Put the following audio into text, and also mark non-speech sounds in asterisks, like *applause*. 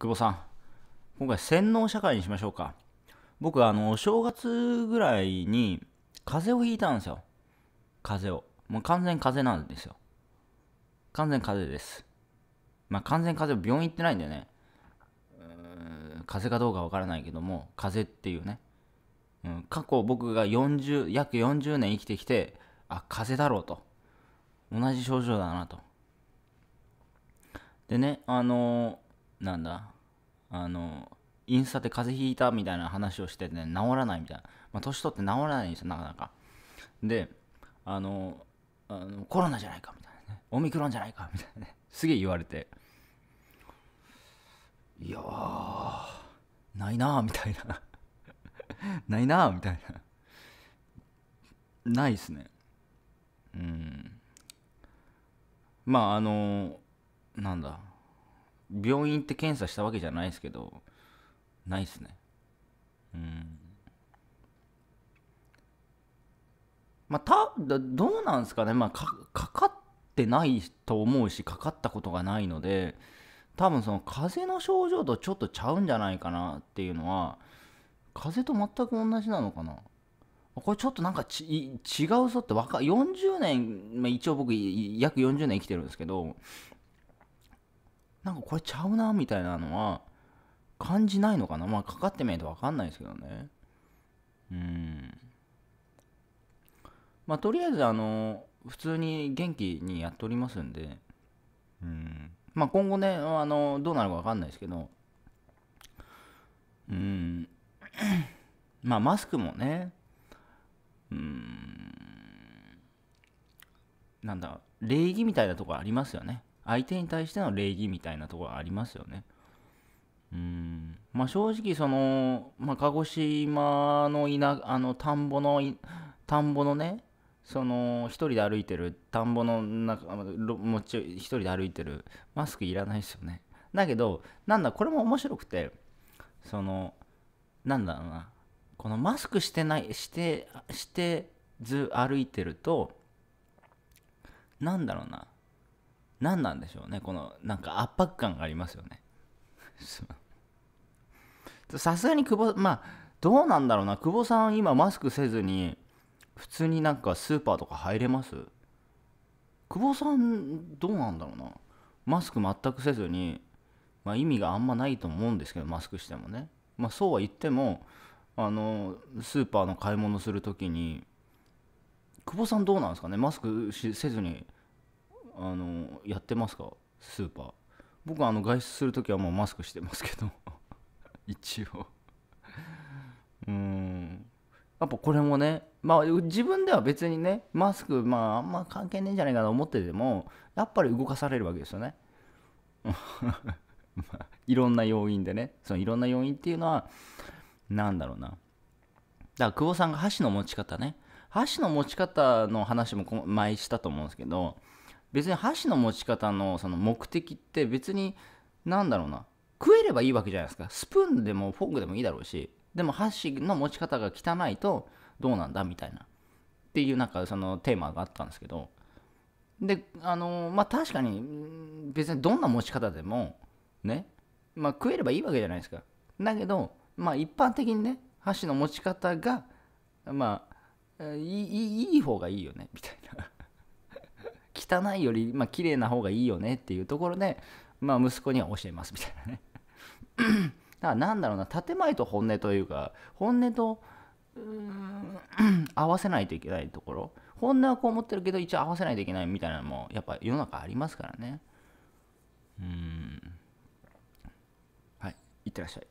久保さん、今回洗脳社会にしましょうか。僕、あの、お正月ぐらいに風邪をひいたんですよ。風邪を。もう完全風邪なんですよ。完全風邪です。まあ、完全風邪、病院行ってないんだよね。風邪かどうかわからないけども、風邪っていうね。うん、過去僕が40、約40年生きてきて、あ、風邪だろうと。同じ症状だなと。でね、あのーなんだあのインスタで風邪ひいたみたいな話をしてて、ね、治らないみたいな、まあ、年取って治らないんですよなかなかであのあのコロナじゃないかみたいなねオミクロンじゃないかみたいなねすげえ言われていやないなーみたいな *laughs* ないなーみたいなないっすねうんまああのなんだ病院って検査したわけじゃないですけどないっすねうんまあたどうなんですかねまあかかかってないと思うしかかったことがないので多分その風邪の症状とちょっとちゃうんじゃないかなっていうのは風邪と全く同じなのかなこれちょっとなんか違うぞってか40年、まあ、一応僕約40年生きてるんですけどなんかこれちゃうなみたいなのは感じないのかなまあかかってみないと分かんないですけどねうんまあとりあえずあの普通に元気にやっておりますんでうんまあ今後ねあのどうなるか分かんないですけどうんまあマスクもねうんなんだ礼儀みたいなとこありますよね相手に対しての礼儀みたいなところありますよね。うんまあ、正直その、まあ、鹿児島の田あの田んぼの田んぼのねその一人で歩いてる田んぼの中もち一人で歩いてるマスクいらないですよねだけどなんだこれも面白くてそのなんだろうなこのマスクしてないしてしてず歩いてるとなんだろうな何なんでしょうねこのなんか圧迫感がありますよね *laughs* さすがに久保まあどうなんだろうな久保さん今マスクせずに普通になんかスーパーとか入れます久保さんどうなんだろうなマスク全くせずに、まあ、意味があんまないと思うんですけどマスクしてもね、まあ、そうは言ってもあのスーパーの買い物する時に久保さんどうなんですかねマスクせずにあのやってますかスーパー僕あの外出する時はもうマスクしてますけど *laughs* 一応うんやっぱこれもねまあ自分では別にねマスクまああんま関係ねえんじゃないかと思っててもやっぱり動かされるわけですよね *laughs* まあ、いろんな要因でねそのいろんな要因っていうのは何だろうなだから久保さんが箸の持ち方ね箸の持ち方の話も前したと思うんですけど別に箸の持ち方のその目的って別に何だろうな食えればいいわけじゃないですかスプーンでもフォークでもいいだろうしでも箸の持ち方が汚いとどうなんだみたいなっていうなんかそのテーマがあったんですけどであのまあ確かに別にどんな持ち方でもねまあ食えればいいわけじゃないですかだけどまあ一般的にね箸の持ち方がまあいいいい方がいいよねみたいな汚いより、まあ、綺麗な方がいいよねっていうところで、まあ、息子には教えますみたいなねだからなんだろうな建前と本音というか本音とうん合わせないといけないところ本音はこう思ってるけど一応合わせないといけないみたいなのもやっぱ世の中ありますからねうんはいいってらっしゃい